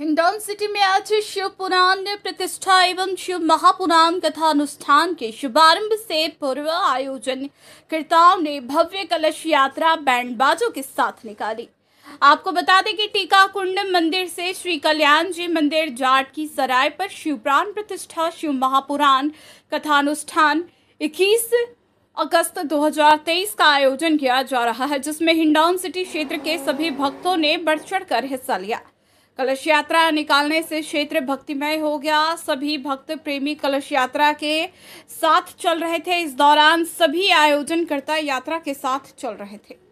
Hindaun city में आज शिव पुराण प्रतिष्ठा एवं शिव महापुराण कथा अनुष्ठान के शुभारंभ से पूर्व आयोजन कर्ताओं ने भव्य कलश यात्रा बैंड बाजों के साथ निकाली आपको बता दें कि टीका कुंड मंदिर से श्री कल्याण जी मंदिर जाट की सराय पर शिव प्राण प्रतिष्ठा शिव महापुराण कथानुष्ठान इक्कीस अगस्त 2023 का आयोजन किया जा रहा है जिसमें हिंडौन सिटी क्षेत्र के सभी भक्तों ने बढ़ चढ़ हिस्सा लिया कलश यात्रा निकालने से क्षेत्र भक्तिमय हो गया सभी भक्त प्रेमी कलश यात्रा के साथ चल रहे थे इस दौरान सभी आयोजनकर्ता यात्रा के साथ चल रहे थे